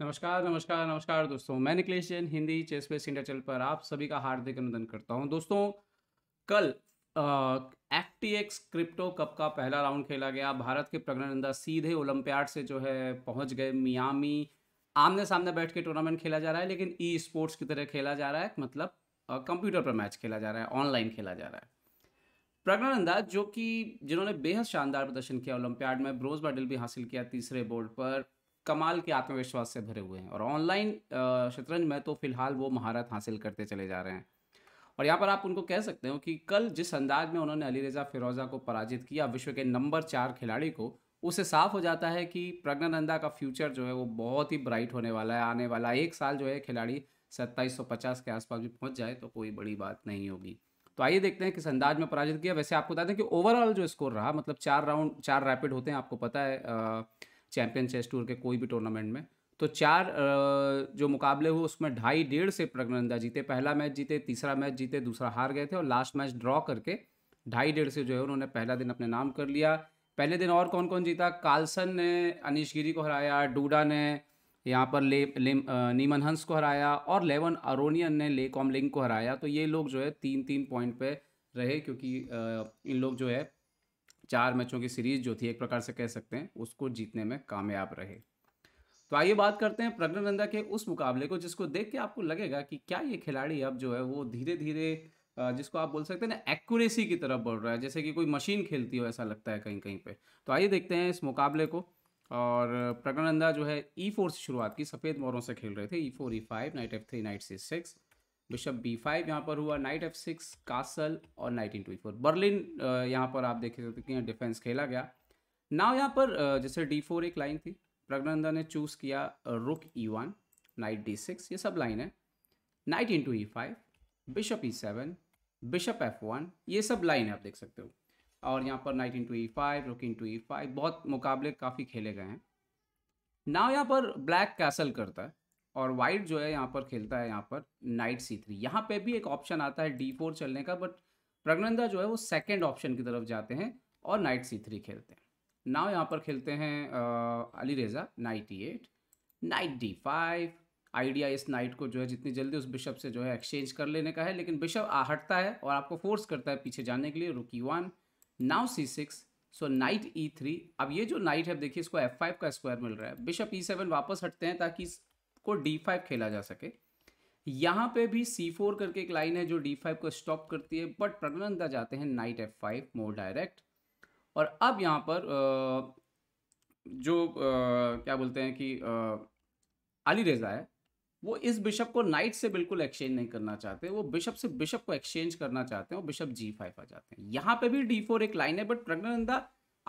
नमस्कार नमस्कार नमस्कार दोस्तों मैं Niklesh Jain Hindi chess base India channel पर आप सभी का हार्दिक अनुदान करता हूं दोस्तों कल F T X crypto cup का पहला राउंड खेला गया भारत के प्रज्ञानंदा सीधे ओलंपियाड से जो है पहुंच गए मियामी आमने सामने बैठ के टूर्नामेंट खेला जा रहा है लेकिन ई स्पोर्ट्स की तरह खेला जा रहा है मतलब कंप्यूटर पर मैच खेला जा रहा है ऑनलाइन खेला जा रहा है प्रज्ञानंदा जो कि जिन्होंने बेहद शानदार प्रदर्शन किया ओलंपियाड में ब्रोज मेडल भी हासिल किया तीसरे बोर्ड पर कमाल के आत्मविश्वास से भरे हुए हैं और ऑनलाइन शतरंज में तो फिलहाल वो महारत हासिल करते चले जा रहे हैं और यहाँ पर आप उनको कह सकते हो कि कल जिस अंदाज में उन्होंने अली रजा फिरोज़ा को पराजित किया विश्व के नंबर चार खिलाड़ी को उसे साफ हो जाता है कि प्रज्ञानंदा का फ्यूचर जो है वो बहुत ही ब्राइट होने वाला है आने वाला एक साल जो है खिलाड़ी 2750 के आसपास भी पहुंच जाए तो कोई बड़ी बात नहीं होगी तो आइए देखते हैं किस अंदाज में पराजित किया वैसे आपको बता दें कि ओवरऑल जो स्कोर रहा मतलब चार राउंड चार रैपिड होते हैं आपको पता है आ, चैम्पियन चेस टूर के कोई भी टूर्नामेंट में तो चार जो मुकाबले हुए उसमें ढाई डेढ़ से प्रगनंदा जीते पहला मैच जीते तीसरा मैच जीते दूसरा हार गए थे और लास्ट मैच ड्रॉ करके ढाई डेढ़ से जो है उन्होंने पहला दिन अपने नाम कर लिया पहले दिन और कौन कौन जीता कार्लसन ने अनिश गिरी को हराया डूडा ने यहाँ पर ले, ले नीमन हंस को हराया और लेवन अरोनियन ने ले कॉम लिंग को हराया तो ये लोग जो है तीन तीन पॉइंट पे रहे क्योंकि इन लोग जो है चार मैचों की सीरीज जो थी एक प्रकार से कह सकते हैं उसको जीतने में कामयाब रहे तो आइए बात करते हैं प्रगन नंदा के उस मुकाबले को जिसको देख के आपको लगेगा कि क्या ये खिलाड़ी अब जो है वो धीरे धीरे जिसको आप बोल सकते हैं ना एक्यूरेसी की तरफ बढ़ रहा है जैसे कि कोई मशीन खेलती हो ऐसा लगता है कहीं कहीं पे तो आइए देखते हैं इस मुकाबले को और नंदा जो है ई e फोर से शुरुआत की सफ़ेद मोरों से खेल रहे थे E four E five knight F three knight C six bishop B five यहाँ पर हुआ नाइट एफ सिक्स कासल और knight in twenty four Berlin यहाँ पर आप देख सकते कि डिफेंस खेला गया नाव यहाँ पर uh, जैसे डी फोर एक लाइन थी प्रगनंदा ने चूज़ किया rook E one knight D six ये सब लाइन है knight in to E five bishop E seven bishop F one ये सब लाइन है आप देख सकते हो और यहाँ पर नाइट टू ई फाइव रुक इन टू ई फाइव बहुत मुकाबले काफ़ी खेले गए हैं नाव यहाँ पर ब्लैक कैसल करता है और वाइट जो है यहाँ पर खेलता है यहाँ पर नाइट सी थ्री यहाँ पर भी एक ऑप्शन आता है डी फोर चलने का बट प्रगनंदा जो है वो सेकेंड ऑप्शन की तरफ जाते हैं और नाइट सी थ्री खेलते हैं नाव यहाँ पर खेलते हैं Ali Reza knight E eight knight D five idea इस नाइट को जो है जितनी जल्दी उस बिशप से जो है एक्सचेंज कर लेने का है लेकिन बिशप हटता है और आपको फोर्स करता है पीछे जाने के लिए rook E one now C six so knight E three अब ये जो नाइट है देखिए इसको एफ फाइव का स्क्वायर मिल रहा है बिशप ई सेवन वापस हटते हैं ताकि को d5 खेला जा सके यहाँ पे भी c4 करके एक लाइन है जो d5 को स्टॉप करती है बट प्रगनंदा जाते हैं नाइट f5 मोर डायरेक्ट और अब यहाँ पर जो क्या बोलते हैं कि अली रेजा है वो इस बिशप को नाइट से बिल्कुल एक्सचेंज नहीं करना चाहते वो बिशप से बिशप को एक्सचेंज करना चाहते हैं और बिशप जी फाइव आ जाते हैं यहाँ पे भी डी फोर एक लाइन है बट प्रगनंदा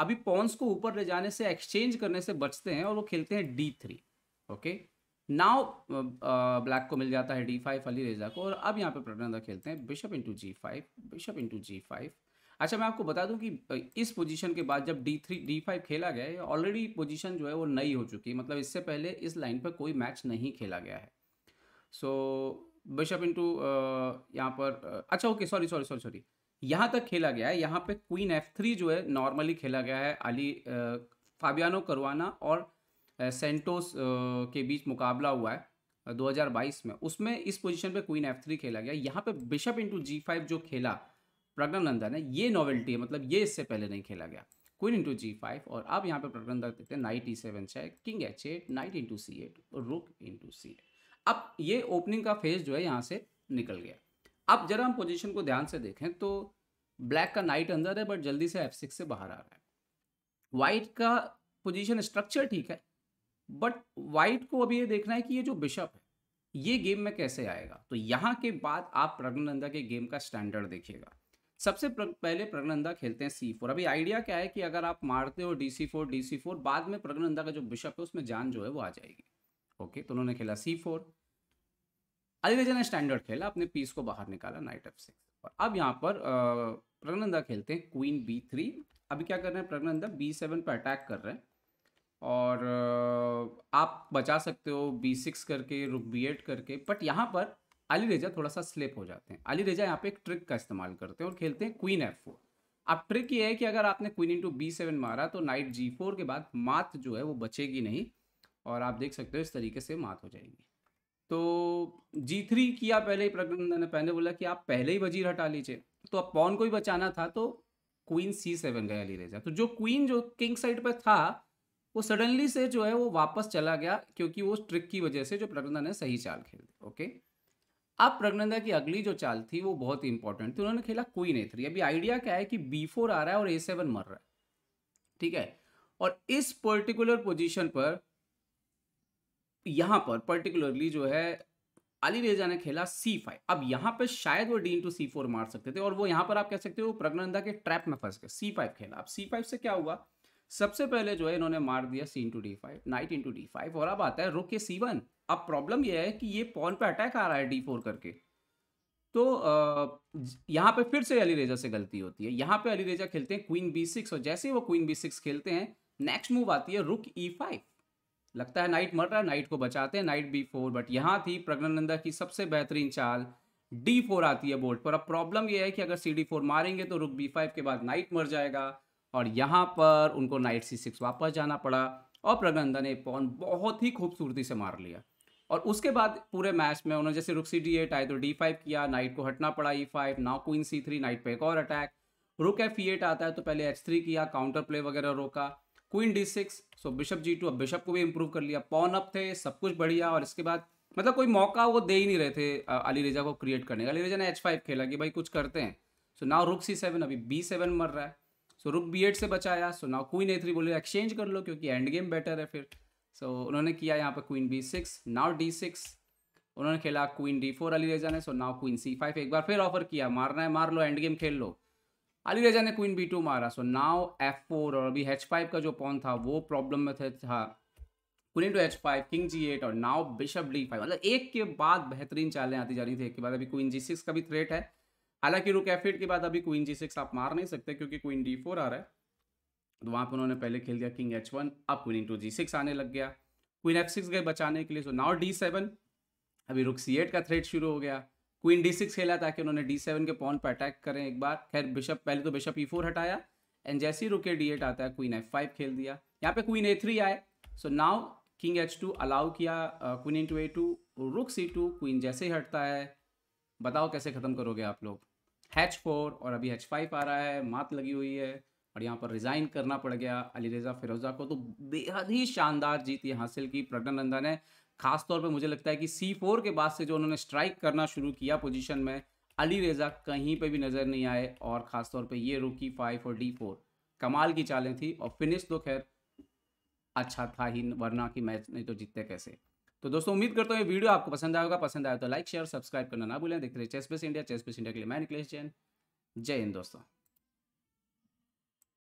अभी पॉन्स को ऊपर ले जाने से एक्सचेंज करने से बचते हैं और वो खेलते हैं D three okay now black uh, uh, को मिल जाता है डी फाइव अली रेजा को और अब यहाँ पे प्रणदा खेलते हैं bishop into G five bishop into G five अच्छा मैं आपको बता दूं कि इस पोजीशन के बाद जब डी थ्री डी फाइव खेला गया है ऑलरेडी पोजीशन जो है वो नई हो चुकी है मतलब इससे पहले इस लाइन पर कोई मैच नहीं खेला गया है सो बिशप इंटू यहाँ पर अच्छा okay sorry sorry sorry sorry यहाँ तक खेला गया है यहाँ पर क्वीन एफ थ्री जो है नॉर्मली खेला गया है अली फाबियानो करवाना और सेंटोस के बीच मुकाबला हुआ है 2022 में उसमें इस पोजीशन पे क्वीन एफ थ्री खेला गया यहाँ पे बिशप इंटू जी फाइव जो खेला नंदन है ये नॉवेल्टी है मतलब ये इससे पहले नहीं खेला गया क्वीन इंटू जी फाइव और अब यहाँ पे प्रज्ञानंदन देते हैं नाइट ई सेवन छः king h eight knight into c eight rook into c eight अब ये ओपनिंग का फेज जो है यहाँ से निकल गया अब जरा हम पोजिशन को ध्यान से देखें तो ब्लैक का नाइट अंदर है बट जल्दी से एफ सिक्स से बाहर आ रहा है वाइट का पोजिशन स्ट्रक्चर ठीक है बट वाइट को अभी ये देखना है कि ये जो बिशप है ये गेम में कैसे आएगा तो यहाँ के बाद आप प्रगनंदा के गेम का स्टैंडर्ड देखिएगा सबसे पहले प्रगनंदा खेलते हैं सी फोर अभी आइडिया क्या है कि अगर आप मारते हो d c four d c four बाद में प्रगनंदा का जो बिशप है उसमें जान जो है वो आ जाएगी ओके तो उन्होंने खेला सी फोर अलग ने स्टैंडर्ड खेला अपने पीस को बाहर निकाला नाइट एफ सिक्स और अब यहाँ पर प्रगनंदा खेलते हैं क्वीन बी थ्री अभी क्या कर रहे हैं प्रगनंदा बी सेवन पर अटैक कर रहे हैं और आप बचा सकते हो बी सिक्स करके रुक बी एट करके बट यहाँ पर अली रेजा थोड़ा सा स्लिप हो जाते हैं अली रेजा यहाँ पे एक ट्रिक का इस्तेमाल करते हैं और खेलते हैं क्वीन एफ फोर अब ट्रिक ये है कि अगर आपने क्वीन इंटू बी सेवन मारा तो नाइट जी फोर के बाद मात जो है वो बचेगी नहीं और आप देख सकते हो इस तरीके से मात हो जाएगी तो जी थ्री किया पहले ही प्रज्ञानंदन ने पहले बोला कि आप पहले ही वजीर हटा लीजिए तो अब पॉन को ही बचाना था तो क्वीन सी सेवन गया अली रेजा तो जो क्वीन जो किंग साइड पर था वो सडनली से जो है वो वापस चला गया क्योंकि वो ट्रिक की वजह से जो प्रज्ञा ने सही चाल खेल दी ओके अब प्रगनंदा की अगली जो चाल थी वो बहुत ही इंपॉर्टेंट थी उन्होंने खेला क्वीन ए थ्री अभी आइडिया क्या है कि बी फोर आ रहा है और ए सेवन मर रहा है ठीक है और इस पर्टिकुलर पोजिशन पर यहां पर पर्टिकुलरली जो है अली रेजा ने खेला सी फाइव अब यहां पर शायद वो डी इंटू सी फोर मार सकते थे और वो यहां पर आप कह सकते हो प्रगनंदा के ट्रैप में फंस गए सी फाइव खेला अब सी फाइव से क्या हुआ सबसे पहले जो है इन्होंने मार दिया c into d five knight into d five और अब आता है रुक के सी वन अब प्रॉब्लम यह है कि ये पॉन पे अटैक आ रहा है डी फोर करके तो यहाँ पे फिर से अली रेजा से गलती होती है यहाँ पे अली रेजा खेलते हैं क्वीन बी सिक्स और जैसे ही वो क्वीन बी सिक्स खेलते हैं नेक्स्ट मूव आती है रुक ई e फाइव लगता है नाइट मर रहा है नाइट को बचाते हैं नाइट बी फोर बट यहाँ थी प्रज्ञानंदा की सबसे बेहतरीन चाल डी फोर आती है बोर्ड पर अब प्रॉब्लम यह है कि अगर सी डी फोर मारेंगे तो रुक बी फाइव के बाद नाइट मर जाएगा और यहाँ पर उनको नाइट सी सिक्स वापस जाना पड़ा और प्रगंधा ने पॉन बहुत ही खूबसूरती से मार लिया और उसके बाद पूरे मैच में उन्होंने जैसे रुक सी डी एट आए तो डी फाइव किया नाइट को हटना पड़ा ई फाइव ना क्वीन सी थ्री नाइट पे एक और अटैक रुक एफ ई एट आता है तो पहले एच थ्री किया काउंटर प्ले वगैरह रोका queen d six so bishop g two अब बिशप को भी इम्प्रूव कर लिया पॉन अप थे सब कुछ बढ़िया और इसके बाद मतलब कोई मौका वो दे ही नहीं रहे थे अली रेजा को क्रिएट करने का अली रेजा ने एच फाइव खेला कि भाई कुछ करते हैं so now rook c seven अभी बी सेवन मर रहा है सो रुक बी से बचाया so now queen a three बोले एक्सचेंज कर लो क्योंकि एंड गेम बेटर है फिर सो so, उन्होंने किया यहाँ पर queen b six now d six उन्होंने खेला queen d four Alireza ने so now queen c five एक बार फिर ऑफर किया मारना है मार लो एंड गेम खेल लो अली रेजा ने क्वीन बी टू मारा सो नाउ एफ फोर और अभी एच फाइव का जो पॉन था वो प्रॉब्लम में था queen to h five king g eight और नाउ बिशप डी फाइव मतलब एक के बाद बेहतरीन चालें आती जा रही थी एक के बाद अभी क्वीन जी सिक्स का भी थ्रेट है हालांकि रुक एफ के बाद अभी क्वीन जी सिक्स आप मार नहीं सकते क्योंकि क्वीन डी फोर आ रहा है तो वहाँ पर उन्होंने पहले खेल दिया किंग एच वन अब क्वीन इंटू जी सिक्स आने लग गया क्वीन एफ सिक्स गए बचाने के लिए सो नाउ डी सेवन अभी रुक सी एट का थ्रेड शुरू हो गया क्वीन डी सिक्स खेला ताकि उन्होंने डी सेवन के पॉन पर अटैक करें एक बार खैर बिशप पहले तो बिशप ई फोर हटाया एंड जैसे ही रुके डी एट आता है क्वीन एफ फाइव खेल दिया यहाँ पे क्वीन ए थ्री आए so now king h two allow किया queen into a two rook c to queen जैसे ही हटता है बताओ कैसे ख़त्म करोगे आप लोग हैच फोर और अभी हैच फाइव आ रहा है मात लगी हुई है और यहाँ पर रिज़ाइन करना पड़ गया अली रजा फिरोज़ा को तो बेहद ही शानदार जीत ये हासिल की प्रगन नंदा ने खासतौर पर मुझे लगता है कि सी फोर के बाद से जो उन्होंने स्ट्राइक करना शुरू किया पोजीशन में अली रेजा कहीं पे भी नज़र नहीं आए और ख़ासतौर पे ये रुकी फाइव और डी फोर कमाल की चालें थी और फिनिश तो खैर अच्छा था ही वरना कि मैच नहीं तो जीतते कैसे तो दोस्तों उम्मीद करता हूँ ये वीडियो आपको पसंद आएगा पसंद आया तो लाइक शेयर सब्सक्राइब करना ना भूलें देखते रहे ChessBase India ChessBase base India के लिए मैं निकलेश जैन जय हिंद दोस्तों